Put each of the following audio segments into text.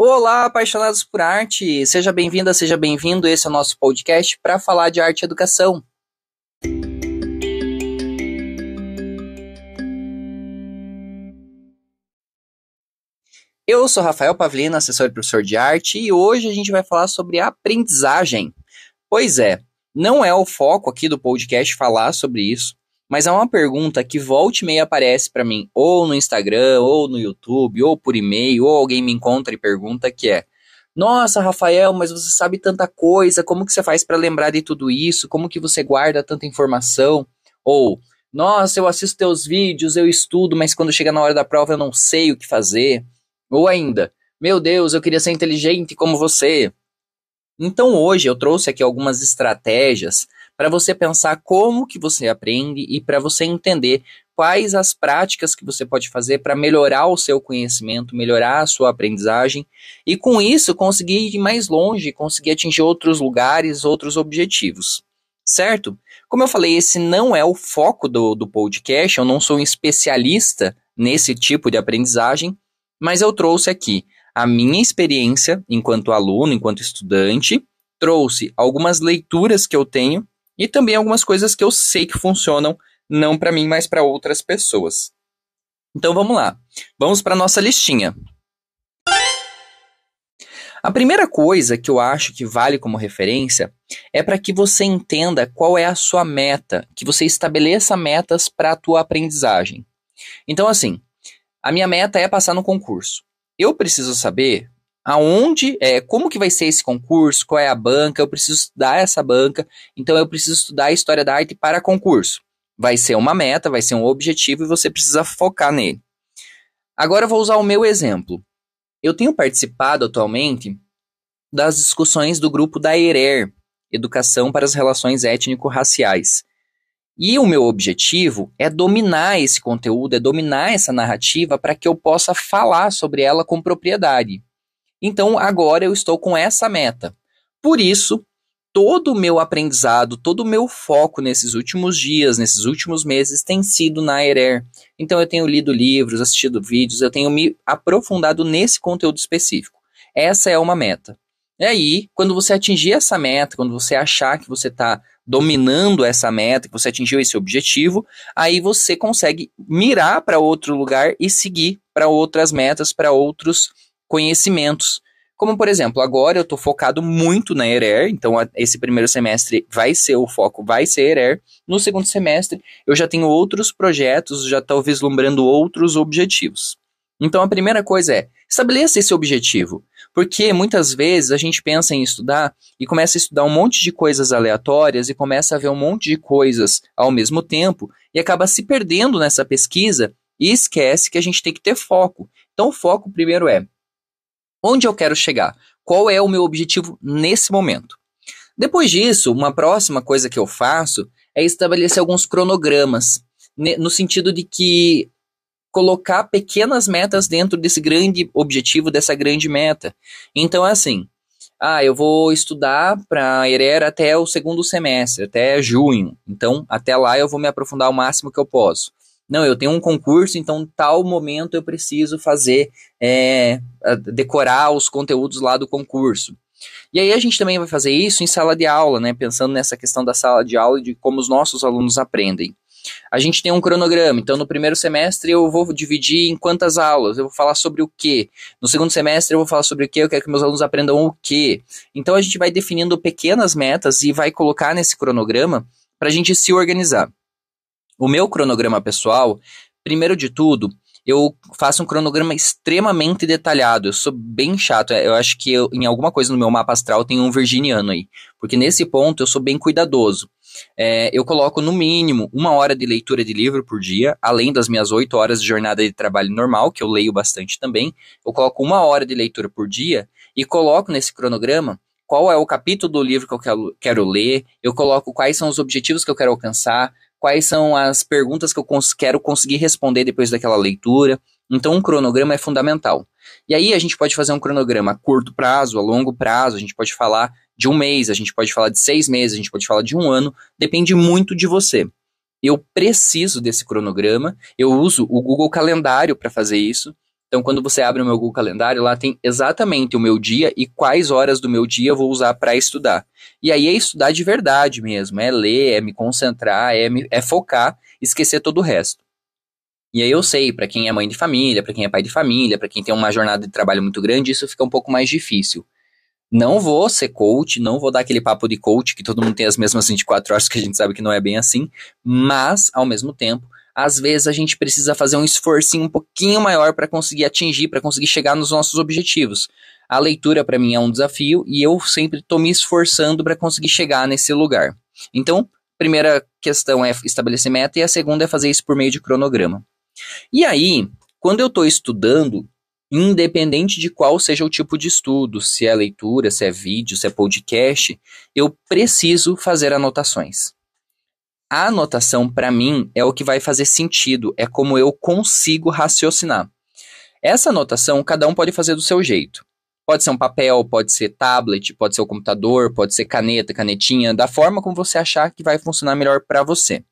Olá, apaixonados por arte! Seja bem-vinda, seja bem-vindo. Esse é o nosso podcast para falar de arte e educação. Eu sou Rafael Pavlina, assessor e professor de arte, e hoje a gente vai falar sobre aprendizagem. Pois é, não é o foco aqui do podcast falar sobre isso, mas há uma pergunta que volte e meia aparece para mim, ou no Instagram, ou no YouTube, ou por e-mail, ou alguém me encontra e pergunta que é: "Nossa, Rafael, mas você sabe tanta coisa, como que você faz para lembrar de tudo isso? Como que você guarda tanta informação?" Ou "Nossa, eu assisto teus vídeos, eu estudo, mas quando chega na hora da prova eu não sei o que fazer." Ou ainda: "Meu Deus, eu queria ser inteligente como você." Então hoje eu trouxe aqui algumas estratégias para você pensar como que você aprende e para você entender quais as práticas que você pode fazer para melhorar o seu conhecimento, melhorar a sua aprendizagem e com isso conseguir ir mais longe, conseguir atingir outros lugares, outros objetivos. Certo? Como eu falei, esse não é o foco do, do podcast, eu não sou um especialista nesse tipo de aprendizagem, mas eu trouxe aqui a minha experiência enquanto aluno, enquanto estudante, trouxe algumas leituras que eu tenho e também algumas coisas que eu sei que funcionam, não para mim, mas para outras pessoas. Então vamos lá. Vamos para nossa listinha. A primeira coisa que eu acho que vale como referência é para que você entenda qual é a sua meta, que você estabeleça metas para a tua aprendizagem. Então assim, a minha meta é passar no concurso. Eu preciso saber aonde, é, como que vai ser esse concurso, qual é a banca, eu preciso estudar essa banca, então eu preciso estudar a história da arte para concurso. Vai ser uma meta, vai ser um objetivo e você precisa focar nele. Agora eu vou usar o meu exemplo. Eu tenho participado atualmente das discussões do grupo da ERER, Educação para as Relações Étnico-Raciais. E o meu objetivo é dominar esse conteúdo, é dominar essa narrativa para que eu possa falar sobre ela com propriedade. Então agora eu estou com essa meta. Por isso, todo o meu aprendizado, todo o meu foco nesses últimos dias, nesses últimos meses, tem sido na Erer. Então eu tenho lido livros, assistido vídeos, eu tenho me aprofundado nesse conteúdo específico. Essa é uma meta. E aí, quando você atingir essa meta, quando você achar que você está dominando essa meta, que você atingiu esse objetivo, aí você consegue mirar para outro lugar e seguir para outras metas, para outros objetivos conhecimentos. Como, por exemplo, agora eu estou focado muito na ERER, então esse primeiro semestre vai ser o foco, vai ser ERER. No segundo semestre, eu já tenho outros projetos, já estou vislumbrando outros objetivos. Então, a primeira coisa é, estabeleça esse objetivo. Porque muitas vezes a gente pensa em estudar e começa a estudar um monte de coisas aleatórias e começa a ver um monte de coisas ao mesmo tempo e acaba se perdendo nessa pesquisa e esquece que a gente tem que ter foco. Então, o foco primeiro é Onde eu quero chegar? Qual é o meu objetivo nesse momento? Depois disso, uma próxima coisa que eu faço é estabelecer alguns cronogramas, no sentido de que colocar pequenas metas dentro desse grande objetivo, dessa grande meta. Então, é assim, ah, eu vou estudar para ERER até o segundo semestre, até junho. Então, até lá eu vou me aprofundar o máximo que eu posso. Não, eu tenho um concurso, então tal momento eu preciso fazer, é, decorar os conteúdos lá do concurso. E aí a gente também vai fazer isso em sala de aula, né? Pensando nessa questão da sala de aula e de como os nossos alunos aprendem. A gente tem um cronograma, então no primeiro semestre eu vou dividir em quantas aulas, eu vou falar sobre o que. No segundo semestre eu vou falar sobre o que, eu quero que meus alunos aprendam o que. Então a gente vai definindo pequenas metas e vai colocar nesse cronograma para a gente se organizar. O meu cronograma pessoal, primeiro de tudo, eu faço um cronograma extremamente detalhado. Eu sou bem chato. Eu acho que eu, em alguma coisa no meu mapa astral tem um virginiano aí. Porque nesse ponto eu sou bem cuidadoso. É, eu coloco no mínimo uma hora de leitura de livro por dia, além das minhas oito horas de jornada de trabalho normal, que eu leio bastante também. Eu coloco uma hora de leitura por dia e coloco nesse cronograma qual é o capítulo do livro que eu quero, quero ler, eu coloco quais são os objetivos que eu quero alcançar, quais são as perguntas que eu cons quero conseguir responder depois daquela leitura. Então, um cronograma é fundamental. E aí, a gente pode fazer um cronograma a curto prazo, a longo prazo, a gente pode falar de um mês, a gente pode falar de seis meses, a gente pode falar de um ano, depende muito de você. Eu preciso desse cronograma, eu uso o Google Calendário para fazer isso. Então, quando você abre o meu Google Calendário, lá tem exatamente o meu dia e quais horas do meu dia eu vou usar para estudar. E aí é estudar de verdade mesmo, é ler, é me concentrar, é, me, é focar, esquecer todo o resto. E aí eu sei, para quem é mãe de família, para quem é pai de família, para quem tem uma jornada de trabalho muito grande, isso fica um pouco mais difícil. Não vou ser coach, não vou dar aquele papo de coach que todo mundo tem as mesmas 24 horas, que a gente sabe que não é bem assim, mas, ao mesmo tempo, às vezes a gente precisa fazer um esforço um pouquinho maior para conseguir atingir, para conseguir chegar nos nossos objetivos. A leitura para mim é um desafio e eu sempre estou me esforçando para conseguir chegar nesse lugar. Então, primeira questão é estabelecer meta e a segunda é fazer isso por meio de cronograma. E aí, quando eu estou estudando, independente de qual seja o tipo de estudo, se é leitura, se é vídeo, se é podcast, eu preciso fazer anotações a anotação, para mim, é o que vai fazer sentido, é como eu consigo raciocinar. Essa anotação, cada um pode fazer do seu jeito. Pode ser um papel, pode ser tablet, pode ser o computador, pode ser caneta, canetinha, da forma como você achar que vai funcionar melhor para você.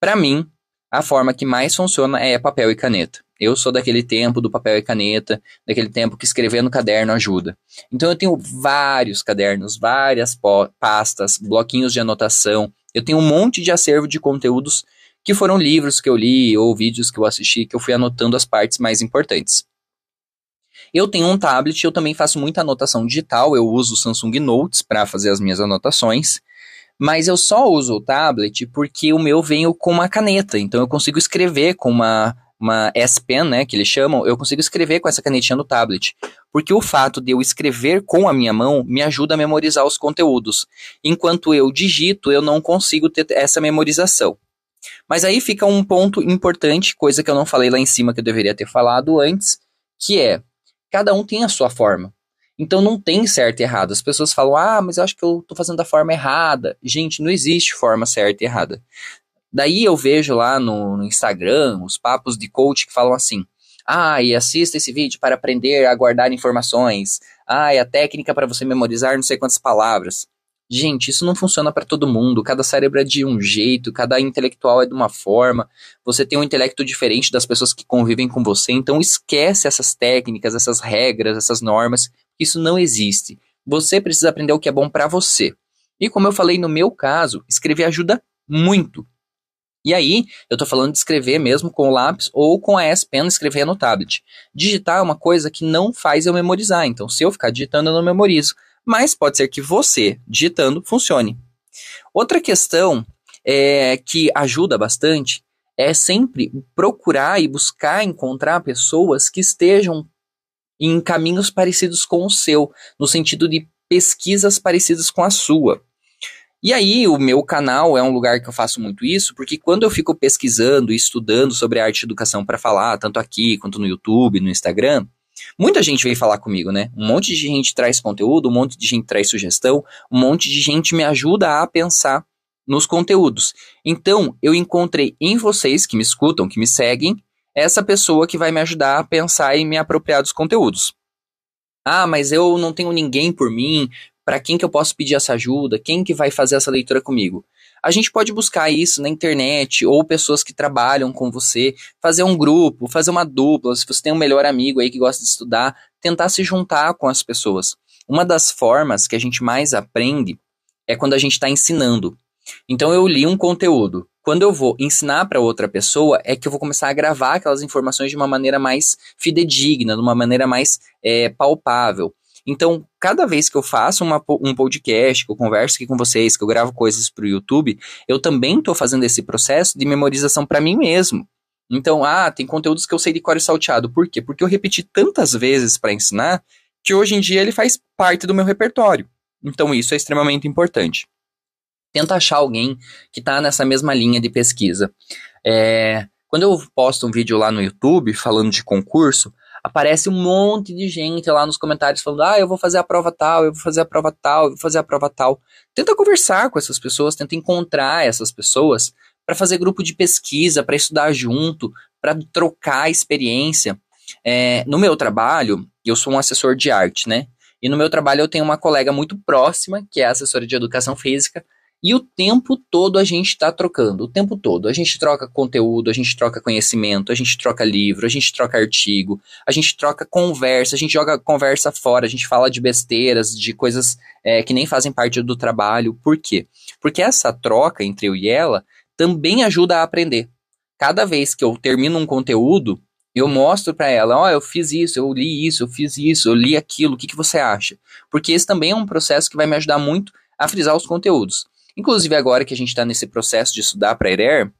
Para mim, a forma que mais funciona é papel e caneta. Eu sou daquele tempo do papel e caneta, daquele tempo que escrever no caderno ajuda. Então eu tenho vários cadernos, várias pastas, bloquinhos de anotação, eu tenho um monte de acervo de conteúdos que foram livros que eu li ou vídeos que eu assisti, que eu fui anotando as partes mais importantes. Eu tenho um tablet, eu também faço muita anotação digital, eu uso o Samsung Notes para fazer as minhas anotações, mas eu só uso o tablet porque o meu vem com uma caneta, então eu consigo escrever com uma uma S-Pen, né, que eles chamam, eu consigo escrever com essa canetinha no tablet. Porque o fato de eu escrever com a minha mão me ajuda a memorizar os conteúdos. Enquanto eu digito, eu não consigo ter essa memorização. Mas aí fica um ponto importante, coisa que eu não falei lá em cima que eu deveria ter falado antes, que é cada um tem a sua forma. Então não tem certo e errado. As pessoas falam: "Ah, mas eu acho que eu estou fazendo da forma errada". Gente, não existe forma certa e errada. Daí eu vejo lá no, no Instagram os papos de coach que falam assim: ah, e assista esse vídeo para aprender a guardar informações. Ah, e a técnica para você memorizar não sei quantas palavras. Gente, isso não funciona para todo mundo. Cada cérebro é de um jeito, cada intelectual é de uma forma. Você tem um intelecto diferente das pessoas que convivem com você, então esquece essas técnicas, essas regras, essas normas. Isso não existe. Você precisa aprender o que é bom para você. E como eu falei no meu caso, escrever ajuda muito. E aí, eu estou falando de escrever mesmo com o lápis ou com a S Pen escrever no tablet. Digitar é uma coisa que não faz eu memorizar, então se eu ficar digitando, eu não memorizo. Mas pode ser que você, digitando, funcione. Outra questão é, que ajuda bastante é sempre procurar e buscar encontrar pessoas que estejam em caminhos parecidos com o seu, no sentido de pesquisas parecidas com a sua. E aí, o meu canal é um lugar que eu faço muito isso, porque quando eu fico pesquisando e estudando sobre arte e educação para falar, tanto aqui quanto no YouTube, no Instagram, muita gente vem falar comigo, né? Um monte de gente traz conteúdo, um monte de gente traz sugestão, um monte de gente me ajuda a pensar nos conteúdos. Então, eu encontrei em vocês que me escutam, que me seguem, essa pessoa que vai me ajudar a pensar e me apropriar dos conteúdos. Ah, mas eu não tenho ninguém por mim, para quem que eu posso pedir essa ajuda, quem que vai fazer essa leitura comigo. A gente pode buscar isso na internet ou pessoas que trabalham com você, fazer um grupo, fazer uma dupla, se você tem um melhor amigo aí que gosta de estudar, tentar se juntar com as pessoas. Uma das formas que a gente mais aprende é quando a gente está ensinando. Então eu li um conteúdo. Quando eu vou ensinar para outra pessoa, é que eu vou começar a gravar aquelas informações de uma maneira mais fidedigna, de uma maneira mais é, palpável. Então, cada vez que eu faço uma, um podcast, que eu converso aqui com vocês, que eu gravo coisas para o YouTube, eu também estou fazendo esse processo de memorização para mim mesmo. Então, ah, tem conteúdos que eu sei de cor e salteado. Por quê? Porque eu repeti tantas vezes para ensinar que hoje em dia ele faz parte do meu repertório. Então, isso é extremamente importante. Tenta achar alguém que está nessa mesma linha de pesquisa. É, quando eu posto um vídeo lá no YouTube falando de concurso, aparece um monte de gente lá nos comentários falando: ah, eu vou fazer a prova tal, eu vou fazer a prova tal, eu vou fazer a prova tal. Tenta conversar com essas pessoas, tenta encontrar essas pessoas para fazer grupo de pesquisa, para estudar junto, para trocar experiência. É, no meu trabalho, eu sou um assessor de arte, né? E no meu trabalho eu tenho uma colega muito próxima, que é assessora de educação física, e o tempo todo a gente está trocando, o tempo todo. A gente troca conteúdo, a gente troca conhecimento, a gente troca livro, a gente troca artigo, a gente troca conversa, a gente joga conversa fora, a gente fala de besteiras, de coisas é, que nem fazem parte do trabalho. Por quê? Porque essa troca entre eu e ela também ajuda a aprender. Cada vez que eu termino um conteúdo, eu mostro para ela, ó, oh, eu fiz isso, eu li isso, eu fiz isso, eu li aquilo, o que, que você acha? Porque esse também é um processo que vai me ajudar muito a frisar os conteúdos. Inclusive, agora que a gente está nesse processo de estudar para ERER,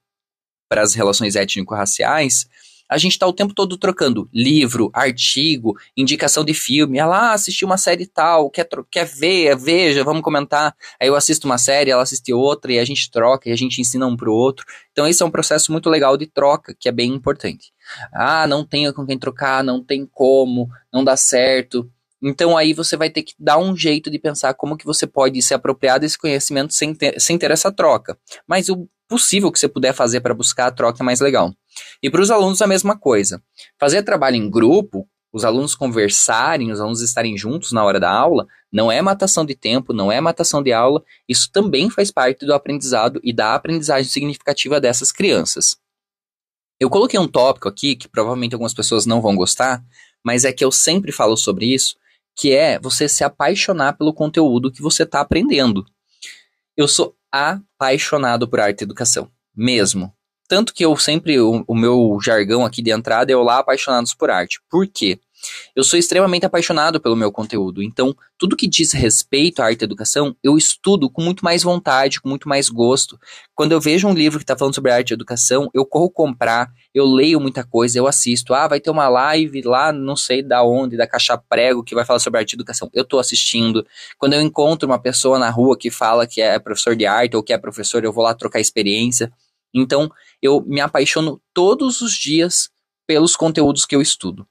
para as relações étnico-raciais, a gente está o tempo todo trocando livro, artigo, indicação de filme. Ela ah, assistiu uma série tal, quer, quer ver, veja, vamos comentar. Aí eu assisto uma série, ela assiste outra, e a gente troca, e a gente ensina um para o outro. Então, esse é um processo muito legal de troca, que é bem importante. Ah, não tenho com quem trocar, não tem como, não dá certo. Então aí você vai ter que dar um jeito de pensar como que você pode se apropriar desse conhecimento sem ter, sem ter essa troca. Mas o possível que você puder fazer para buscar a troca é mais legal. E para os alunos a mesma coisa. Fazer trabalho em grupo, os alunos conversarem, os alunos estarem juntos na hora da aula, não é matação de tempo, não é matação de aula, isso também faz parte do aprendizado e da aprendizagem significativa dessas crianças. Eu coloquei um tópico aqui que provavelmente algumas pessoas não vão gostar, mas é que eu sempre falo sobre isso, que é você se apaixonar pelo conteúdo que você está aprendendo. Eu sou apaixonado por arte e educação, mesmo. Tanto que eu sempre, o, o meu jargão aqui de entrada é o lá apaixonados por arte. Por quê? Eu sou extremamente apaixonado pelo meu conteúdo, então tudo que diz respeito à arte e educação, eu estudo com muito mais vontade, com muito mais gosto. Quando eu vejo um livro que está falando sobre arte e educação, eu corro comprar, eu leio muita coisa, eu assisto. Ah, vai ter uma live lá, não sei da onde, da Caixa Prego, que vai falar sobre arte e educação. Eu estou assistindo. Quando eu encontro uma pessoa na rua que fala que é professor de arte ou que é professor, eu vou lá trocar experiência. Então, eu me apaixono todos os dias pelos conteúdos que eu estudo.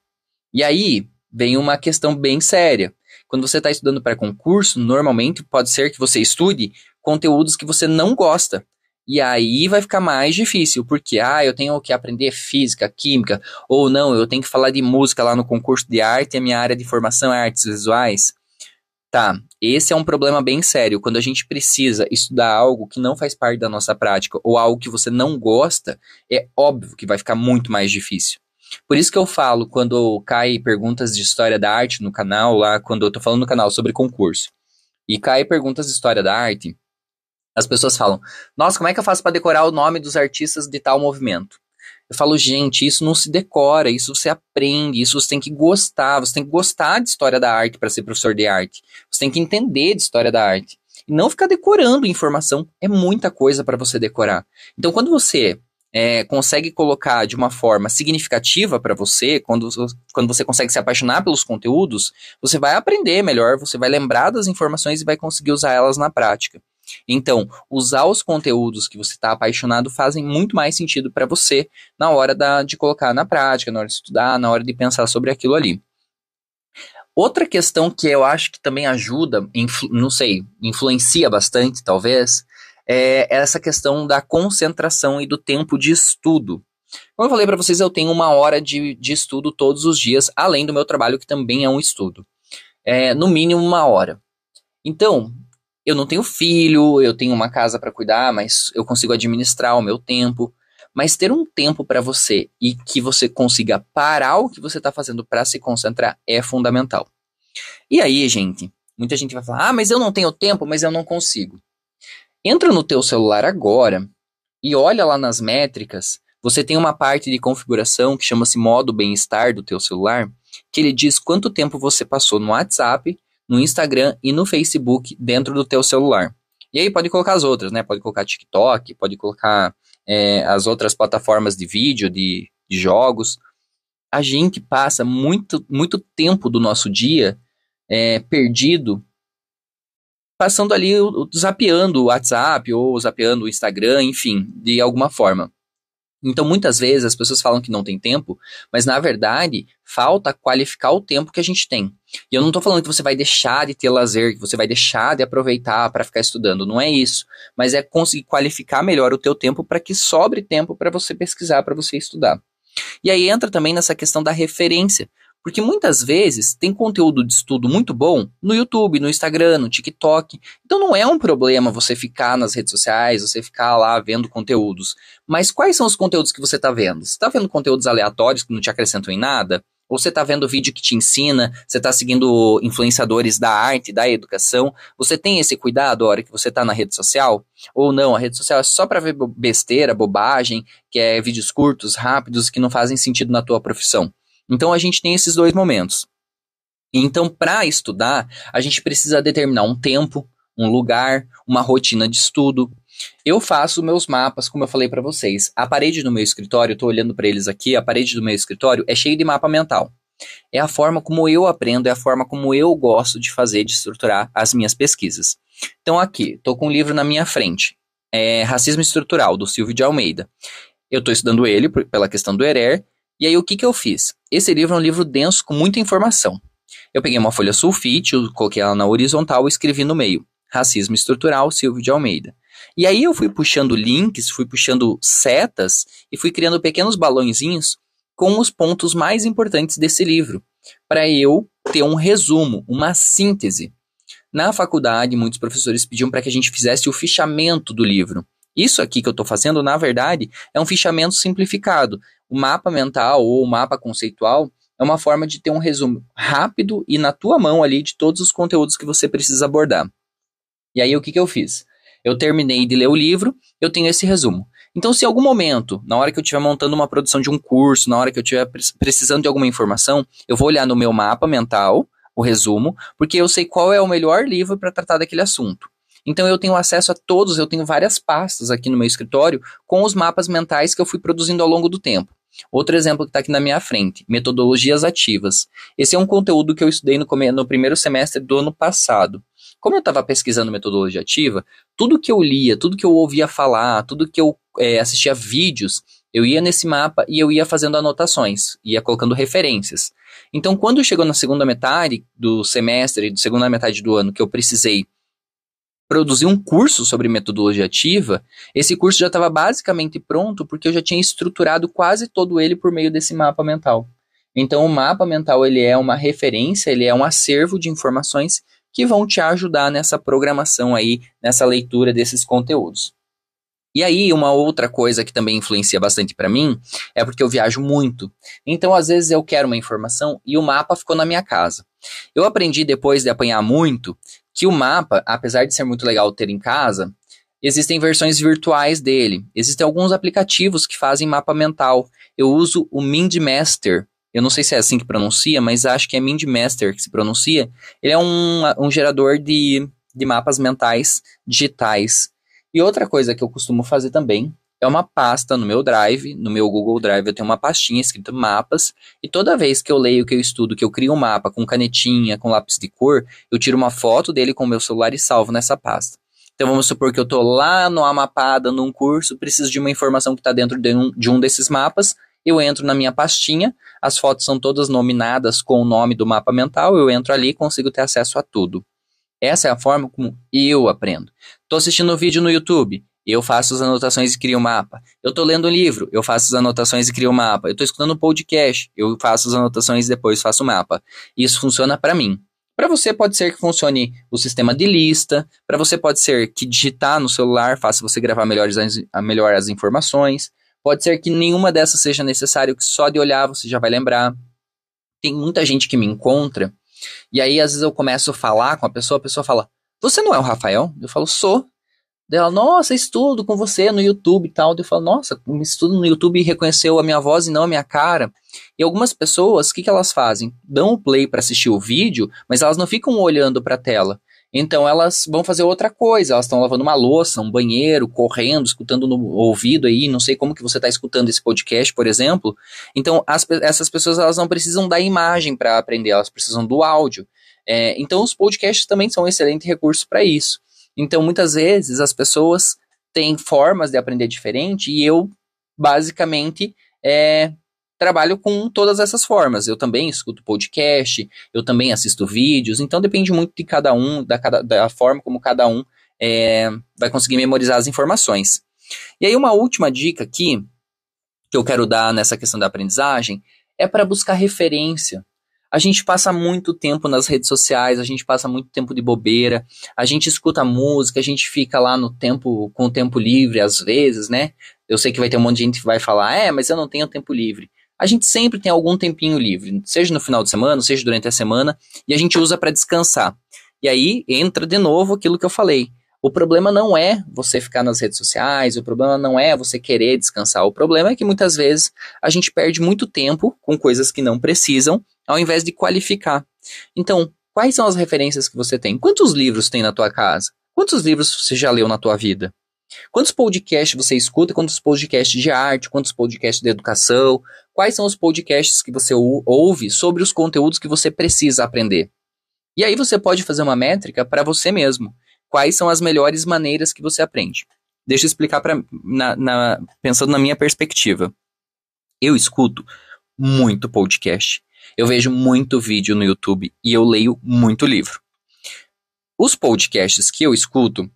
E aí vem uma questão bem séria. Quando você está estudando para concurso, normalmente pode ser que você estude conteúdos que você não gosta. E aí vai ficar mais difícil, porque ah, eu tenho que aprender física, química, ou não, eu tenho que falar de música lá no concurso de arte, a é minha área de formação é artes visuais. Tá, esse é um problema bem sério. Quando a gente precisa estudar algo que não faz parte da nossa prática ou algo que você não gosta, é óbvio que vai ficar muito mais difícil. Por isso que eu falo quando cai perguntas de história da arte no canal, lá quando eu tô falando no canal sobre concurso, e cai perguntas de história da arte, as pessoas falam: "Nossa, como é que eu faço para decorar o nome dos artistas de tal movimento?" Eu falo, gente, isso não se decora, isso você aprende, isso você tem que gostar, você tem que gostar de história da arte para ser professor de arte. Você tem que entender de história da arte. E não ficar decorando informação, é muita coisa para você decorar. Então, quando você é, consegue colocar de uma forma significativa para você, quando, quando você consegue se apaixonar pelos conteúdos, você vai aprender melhor, você vai lembrar das informações e vai conseguir usar elas na prática. Então, usar os conteúdos que você está apaixonado fazem muito mais sentido para você na hora da, de colocar na prática, na hora de estudar, na hora de pensar sobre aquilo ali. Outra questão que eu acho que também ajuda, influ, não sei, influencia bastante, talvez, é essa questão da concentração e do tempo de estudo. Como eu falei para vocês, eu tenho uma hora de, de estudo todos os dias, além do meu trabalho, que também é um estudo. É, no mínimo uma hora. Então, eu não tenho filho, eu tenho uma casa para cuidar, mas eu consigo administrar o meu tempo. Mas ter um tempo para você e que você consiga parar o que você está fazendo para se concentrar é fundamental. E aí, gente, muita gente vai falar: ah, mas eu não tenho tempo, mas eu não consigo. Entra no teu celular agora e olha lá nas métricas. Você tem uma parte de configuração que chama-se modo bem-estar do teu celular, que ele diz quanto tempo você passou no WhatsApp, no Instagram e no Facebook dentro do teu celular. E aí pode colocar as outras, né? Pode colocar TikTok, pode colocar é, as outras plataformas de vídeo, de, de jogos. A gente passa muito, muito tempo do nosso dia é, perdido passando ali, zapeando o WhatsApp ou zapeando o Instagram, enfim, de alguma forma. Então, muitas vezes as pessoas falam que não tem tempo, mas na verdade falta qualificar o tempo que a gente tem. E eu não estou falando que você vai deixar de ter lazer, que você vai deixar de aproveitar para ficar estudando, não é isso. Mas é conseguir qualificar melhor o teu tempo para que sobre tempo para você pesquisar, para você estudar. E aí entra também nessa questão da referência. Porque muitas vezes tem conteúdo de estudo muito bom no YouTube, no Instagram, no TikTok. Então não é um problema você ficar nas redes sociais, você ficar lá vendo conteúdos. Mas quais são os conteúdos que você está vendo? Você está vendo conteúdos aleatórios que não te acrescentam em nada? Ou você está vendo vídeo que te ensina, você está seguindo influenciadores da arte, da educação. Você tem esse cuidado a hora que você está na rede social? Ou não, a rede social é só para ver besteira, bobagem, que é vídeos curtos, rápidos, que não fazem sentido na tua profissão. Então a gente tem esses dois momentos. Então, para estudar, a gente precisa determinar um tempo, um lugar, uma rotina de estudo. Eu faço meus mapas, como eu falei para vocês. A parede do meu escritório, estou olhando para eles aqui, a parede do meu escritório é cheia de mapa mental. É a forma como eu aprendo, é a forma como eu gosto de fazer, de estruturar as minhas pesquisas. Então, aqui, estou com um livro na minha frente. É Racismo Estrutural, do Silvio de Almeida. Eu estou estudando ele por, pela questão do ERER, e aí o que, que eu fiz? Esse livro é um livro denso com muita informação. Eu peguei uma folha sulfite, coloquei ela na horizontal e escrevi no meio: Racismo Estrutural, Silvio de Almeida. E aí eu fui puxando links, fui puxando setas e fui criando pequenos balãozinhos com os pontos mais importantes desse livro, para eu ter um resumo, uma síntese. Na faculdade, muitos professores pediam para que a gente fizesse o fichamento do livro. Isso aqui que eu estou fazendo, na verdade, é um fichamento simplificado. O mapa mental ou o mapa conceitual é uma forma de ter um resumo rápido e na tua mão ali de todos os conteúdos que você precisa abordar. E aí o que, que eu fiz? Eu terminei de ler o livro, eu tenho esse resumo. Então, se em algum momento, na hora que eu estiver montando uma produção de um curso, na hora que eu estiver precisando de alguma informação, eu vou olhar no meu mapa mental, o resumo, porque eu sei qual é o melhor livro para tratar daquele assunto. Então eu tenho acesso a todos, eu tenho várias pastas aqui no meu escritório com os mapas mentais que eu fui produzindo ao longo do tempo. Outro exemplo que está aqui na minha frente, metodologias ativas. Esse é um conteúdo que eu estudei no, no primeiro semestre do ano passado. Como eu estava pesquisando metodologia ativa, tudo que eu lia, tudo que eu ouvia falar, tudo que eu é, assistia vídeos, eu ia nesse mapa e eu ia fazendo anotações, ia colocando referências. Então, quando chegou na segunda metade do semestre, segunda metade do ano, que eu precisei produzi um curso sobre metodologia ativa. Esse curso já estava basicamente pronto porque eu já tinha estruturado quase todo ele por meio desse mapa mental. Então, o mapa mental ele é uma referência, ele é um acervo de informações que vão te ajudar nessa programação aí, nessa leitura desses conteúdos. E aí, uma outra coisa que também influencia bastante para mim é porque eu viajo muito. Então, às vezes, eu quero uma informação e o mapa ficou na minha casa. Eu aprendi depois de apanhar muito que o mapa, apesar de ser muito legal ter em casa, existem versões virtuais dele. Existem alguns aplicativos que fazem mapa mental. Eu uso o MindMaster. Eu não sei se é assim que pronuncia, mas acho que é MindMaster que se pronuncia. Ele é um, um gerador de, de mapas mentais digitais. E outra coisa que eu costumo fazer também é uma pasta no meu Drive, no meu Google Drive eu tenho uma pastinha escrita mapas, e toda vez que eu leio, que eu estudo, que eu crio um mapa com canetinha, com lápis de cor, eu tiro uma foto dele com o meu celular e salvo nessa pasta. Então vamos supor que eu estou lá no Amapá dando um curso, preciso de uma informação que está dentro de um, de um desses mapas, eu entro na minha pastinha, as fotos são todas nominadas com o nome do mapa mental, eu entro ali e consigo ter acesso a tudo. Essa é a forma como eu aprendo. Estou assistindo um vídeo no YouTube, eu faço as anotações e crio o um mapa. Eu estou lendo um livro, eu faço as anotações e crio o um mapa. Eu estou escutando um podcast, eu faço as anotações e depois faço o um mapa. Isso funciona para mim. Para você pode ser que funcione o sistema de lista, para você pode ser que digitar no celular faça você gravar melhor as, melhor as informações, pode ser que nenhuma dessas seja necessário, que só de olhar você já vai lembrar. Tem muita gente que me encontra e aí, às vezes, eu começo a falar com a pessoa, a pessoa fala, você não é o Rafael? Eu falo, sou. Dela, nossa, estudo com você no YouTube e tal. Eu falo, nossa, estudo no YouTube e reconheceu a minha voz e não a minha cara. E algumas pessoas, o que, que elas fazem? Dão o play para assistir o vídeo, mas elas não ficam olhando para a tela. Então elas vão fazer outra coisa, elas estão lavando uma louça, um banheiro, correndo, escutando no ouvido aí, não sei como que você está escutando esse podcast, por exemplo. Então as, essas pessoas elas não precisam da imagem para aprender, elas precisam do áudio. É, então os podcasts também são um excelente recurso para isso. Então muitas vezes as pessoas têm formas de aprender diferente e eu basicamente é, trabalho com todas essas formas. Eu também escuto podcast, eu também assisto vídeos, então depende muito de cada um, da, cada, da forma como cada um é, vai conseguir memorizar as informações. E aí, uma última dica aqui, que eu quero dar nessa questão da aprendizagem, é para buscar referência. A gente passa muito tempo nas redes sociais, a gente passa muito tempo de bobeira, a gente escuta música, a gente fica lá no tempo com o tempo livre às vezes, né? Eu sei que vai ter um monte de gente que vai falar, é, mas eu não tenho tempo livre a gente sempre tem algum tempinho livre, seja no final de semana, seja durante a semana, e a gente usa para descansar. E aí entra de novo aquilo que eu falei. O problema não é você ficar nas redes sociais, o problema não é você querer descansar. O problema é que muitas vezes a gente perde muito tempo com coisas que não precisam, ao invés de qualificar. Então, quais são as referências que você tem? Quantos livros tem na tua casa? Quantos livros você já leu na tua vida? Quantos podcasts você escuta? Quantos podcasts de arte? Quantos podcasts de educação? Quais são os podcasts que você ouve sobre os conteúdos que você precisa aprender? E aí você pode fazer uma métrica para você mesmo. Quais são as melhores maneiras que você aprende? Deixa eu explicar pra, na, na, pensando na minha perspectiva. Eu escuto muito podcast. Eu vejo muito vídeo no YouTube e eu leio muito livro. Os podcasts que eu escuto,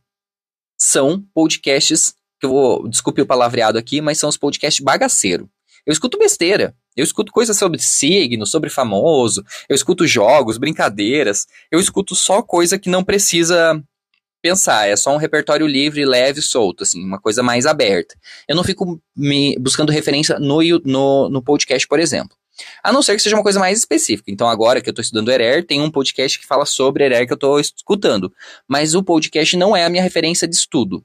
são podcasts que eu vou, desculpe o palavreado aqui, mas são os podcasts bagaceiro. Eu escuto besteira. Eu escuto coisas sobre signo, sobre famoso, eu escuto jogos, brincadeiras, eu escuto só coisa que não precisa pensar, é só um repertório livre, leve, solto, assim, uma coisa mais aberta. Eu não fico me buscando referência no, no, no podcast, por exemplo. A não ser que seja uma coisa mais específica. Então, agora que eu estou estudando Erer, tem um podcast que fala sobre Erer que eu estou escutando. Mas o podcast não é a minha referência de estudo.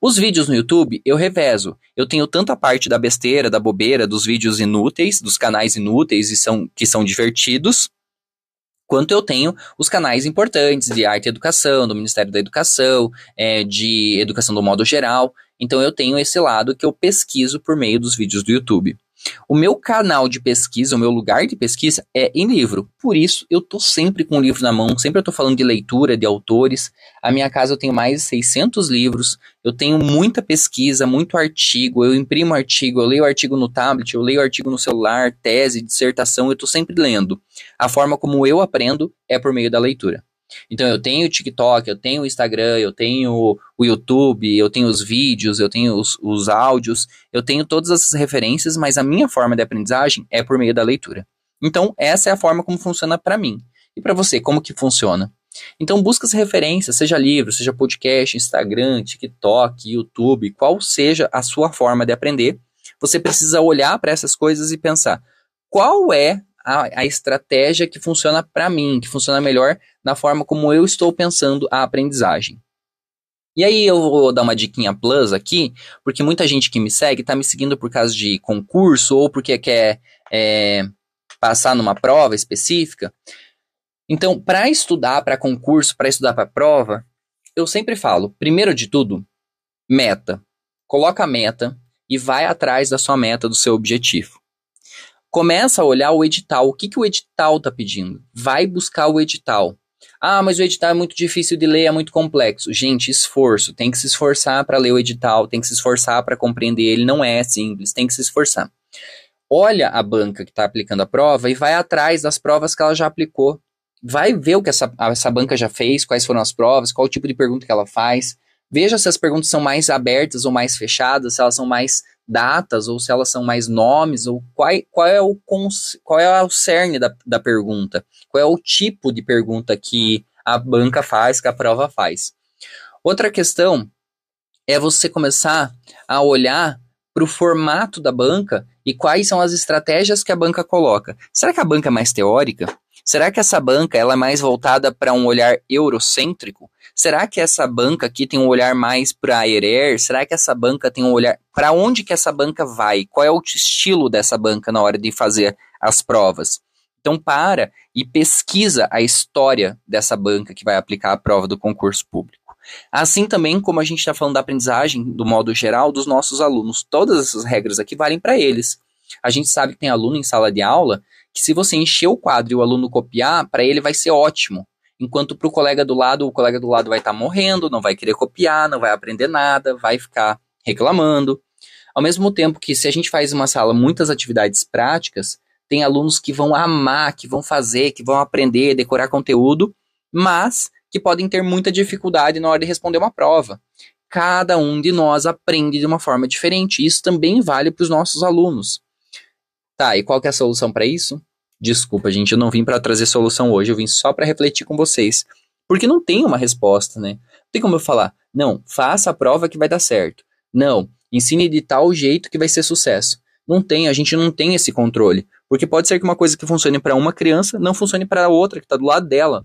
Os vídeos no YouTube eu revezo. Eu tenho tanto a parte da besteira, da bobeira, dos vídeos inúteis, dos canais inúteis e são, que são divertidos, quanto eu tenho os canais importantes de arte e educação, do Ministério da Educação, é, de educação do modo geral. Então eu tenho esse lado que eu pesquiso por meio dos vídeos do YouTube. O meu canal de pesquisa, o meu lugar de pesquisa é em livro. Por isso, eu estou sempre com o livro na mão, sempre estou falando de leitura, de autores. A minha casa eu tenho mais de 600 livros, eu tenho muita pesquisa, muito artigo, eu imprimo artigo, eu leio artigo no tablet, eu leio artigo no celular, tese, dissertação, eu estou sempre lendo. A forma como eu aprendo é por meio da leitura. Então eu tenho o TikTok, eu tenho o Instagram, eu tenho o YouTube, eu tenho os vídeos, eu tenho os, os áudios, eu tenho todas essas referências, mas a minha forma de aprendizagem é por meio da leitura. Então essa é a forma como funciona para mim. E para você, como que funciona? Então busca as referências, seja livro, seja podcast, Instagram, TikTok, YouTube, qual seja a sua forma de aprender. Você precisa olhar para essas coisas e pensar: qual é a, a estratégia que funciona para mim, que funciona melhor na forma como eu estou pensando a aprendizagem. E aí eu vou dar uma diquinha plus aqui, porque muita gente que me segue está me seguindo por causa de concurso ou porque quer é, passar numa prova específica. Então, para estudar para concurso, para estudar para prova, eu sempre falo, primeiro de tudo, meta. Coloca a meta e vai atrás da sua meta, do seu objetivo. Começa a olhar o edital. O que, que o edital está pedindo? Vai buscar o edital. Ah, mas o edital é muito difícil de ler, é muito complexo. Gente, esforço. Tem que se esforçar para ler o edital, tem que se esforçar para compreender ele. Não é simples, tem que se esforçar. Olha a banca que está aplicando a prova e vai atrás das provas que ela já aplicou. Vai ver o que essa, essa banca já fez, quais foram as provas, qual tipo de pergunta que ela faz. Veja se as perguntas são mais abertas ou mais fechadas, se elas são mais datas ou se elas são mais nomes ou qual, qual é o qual é o cerne da, da pergunta, qual é o tipo de pergunta que a banca faz, que a prova faz. Outra questão é você começar a olhar para o formato da banca e quais são as estratégias que a banca coloca. Será que a banca é mais teórica? Será que essa banca ela é mais voltada para um olhar eurocêntrico? Será que essa banca aqui tem um olhar mais para Erer? Será que essa banca tem um olhar para onde que essa banca vai? Qual é o estilo dessa banca na hora de fazer as provas? Então para e pesquisa a história dessa banca que vai aplicar a prova do concurso público. Assim também como a gente está falando da aprendizagem do modo geral dos nossos alunos, todas essas regras aqui valem para eles. A gente sabe que tem aluno em sala de aula que se você encher o quadro e o aluno copiar, para ele vai ser ótimo enquanto para o colega do lado, o colega do lado vai estar tá morrendo, não vai querer copiar, não vai aprender nada, vai ficar reclamando. Ao mesmo tempo que se a gente faz uma sala muitas atividades práticas, tem alunos que vão amar, que vão fazer, que vão aprender, decorar conteúdo, mas que podem ter muita dificuldade na hora de responder uma prova. Cada um de nós aprende de uma forma diferente, isso também vale para os nossos alunos. Tá, e qual que é a solução para isso? Desculpa, gente, eu não vim para trazer solução hoje, eu vim só para refletir com vocês. Porque não tem uma resposta, né? Não tem como eu falar, não, faça a prova que vai dar certo. Não, ensine de tal jeito que vai ser sucesso. Não tem, a gente não tem esse controle. Porque pode ser que uma coisa que funcione para uma criança não funcione para outra que está do lado dela.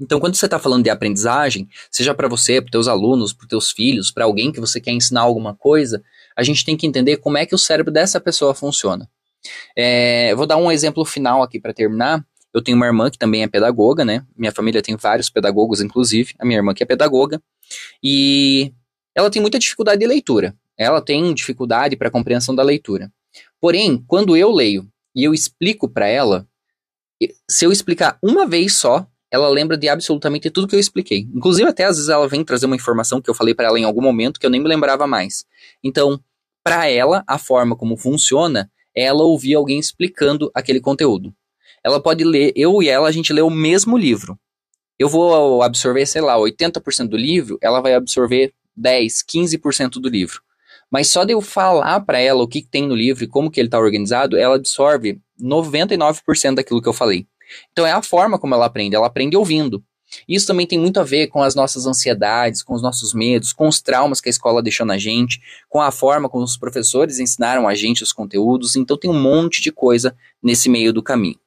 Então, quando você está falando de aprendizagem, seja para você, para teus alunos, para teus filhos, para alguém que você quer ensinar alguma coisa, a gente tem que entender como é que o cérebro dessa pessoa funciona. É, eu vou dar um exemplo final aqui para terminar. Eu tenho uma irmã que também é pedagoga, né? Minha família tem vários pedagogos, inclusive. A minha irmã que é pedagoga. E ela tem muita dificuldade de leitura. Ela tem dificuldade para compreensão da leitura. Porém, quando eu leio e eu explico para ela, se eu explicar uma vez só, ela lembra de absolutamente tudo que eu expliquei. Inclusive, até às vezes ela vem trazer uma informação que eu falei para ela em algum momento que eu nem me lembrava mais. Então, para ela, a forma como funciona ela ouvir alguém explicando aquele conteúdo. Ela pode ler, eu e ela, a gente lê o mesmo livro. Eu vou absorver, sei lá, 80% do livro, ela vai absorver 10, 15% do livro. Mas só de eu falar para ela o que, tem no livro e como que ele está organizado, ela absorve 99% daquilo que eu falei. Então é a forma como ela aprende, ela aprende ouvindo. Isso também tem muito a ver com as nossas ansiedades, com os nossos medos, com os traumas que a escola deixou na gente, com a forma como os professores ensinaram a gente os conteúdos, então tem um monte de coisa nesse meio do caminho.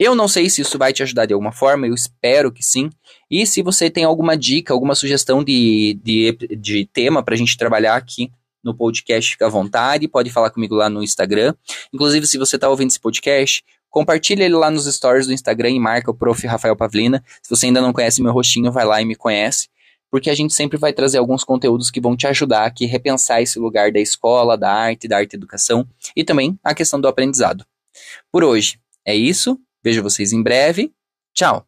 Eu não sei se isso vai te ajudar de alguma forma, eu espero que sim. E se você tem alguma dica, alguma sugestão de, de, de tema para a gente trabalhar aqui no podcast, fica à vontade, pode falar comigo lá no Instagram. Inclusive, se você está ouvindo esse podcast, Compartilha ele lá nos stories do Instagram e marca o prof. Rafael Pavlina. Se você ainda não conhece meu rostinho, vai lá e me conhece. Porque a gente sempre vai trazer alguns conteúdos que vão te ajudar aqui a repensar esse lugar da escola, da arte, da arte educação e também a questão do aprendizado. Por hoje é isso. Vejo vocês em breve. Tchau!